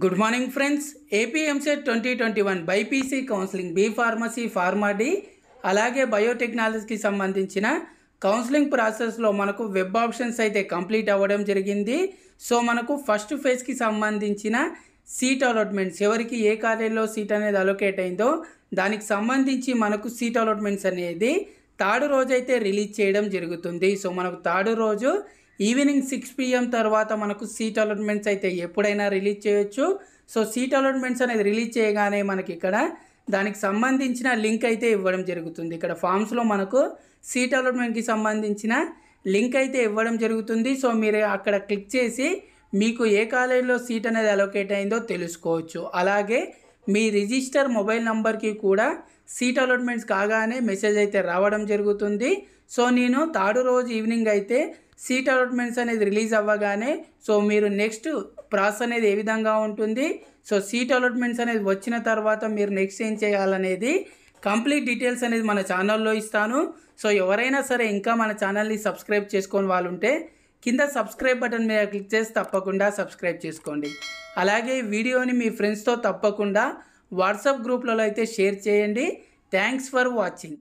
good morning friends AP EAMCET twenty twenty one BiPC counselling B pharmacy Pharm D అలాగే బయోటెక్నాలజీకి సంబంధించిన counselling ప్రాసెస్లో మనకు వెబ్ ఆప్షన్స్ అయితే కంప్లీట్ అవ్వడం జరిగింది సో మనకు ఫస్ట్ ఫేజ్కి సంబంధించిన సీట్ అలాట్మెంట్స్ ఎవరికి ఏ కాలేజీలో సీట్ అనేది అలొకేట్ అయిందో దానికి సంబంధించి మనకు సీట్ అలాట్మెంట్స్ అనేది థర్డ్ రోజు అయితే రిలీజ్ చేయడం జరుగుతుంది సో మనకు థర్డ్ రోజు ఈవినింగ్ సిక్స్ పిఎం తర్వాత మనకు సీట్ అలాట్మెంట్స్ అయితే ఎప్పుడైనా రిలీజ్ చేయొచ్చు సో సీట్ అలాట్మెంట్స్ అనేది రిలీజ్ చేయగానే మనకి ఇక్కడ దానికి సంబంధించిన లింక్ అయితే ఇవ్వడం జరుగుతుంది ఇక్కడ ఫామ్స్లో మనకు సీట్ అలాట్మెంట్కి సంబంధించిన లింక్ అయితే ఇవ్వడం జరుగుతుంది సో మీరు అక్కడ క్లిక్ చేసి మీకు ఏ కాలేజీలో సీట్ అనేది అలొకేట్ అయిందో తెలుసుకోవచ్చు అలాగే మీ రిజిస్టర్ మొబైల్ నంబర్కి కూడా సీట్ అలాట్మెంట్స్ కాగానే మెసేజ్ అయితే రావడం జరుగుతుంది సో నేను థర్డ్ రోజు ఈవినింగ్ అయితే సీట్ అలాట్మెంట్స్ అనేది రిలీజ్ అవ్వగానే సో మీరు నెక్స్ట్ ప్రాసెస్ అనేది ఏ విధంగా ఉంటుంది సో సీట్ అలాట్మెంట్స్ అనేది వచ్చిన తర్వాత మీరు నెక్స్ట్ ఏం చేయాలనేది కంప్లీట్ డీటెయిల్స్ అనేది మన ఛానల్లో ఇస్తాను సో ఎవరైనా సరే ఇంకా మన ఛానల్ని సబ్స్క్రైబ్ చేసుకొని వాళ్ళు ఉంటే కింద సబ్స్క్రైబ్ బటన్ మీద క్లిక్ చేసి తప్పకుండా సబ్స్క్రైబ్ చేసుకోండి అలాగే ఈ వీడియోని మీ ఫ్రెండ్స్తో తప్పకుండా వాట్సాప్ గ్రూప్లలో అయితే షేర్ చేయండి థ్యాంక్స్ ఫర్ వాచింగ్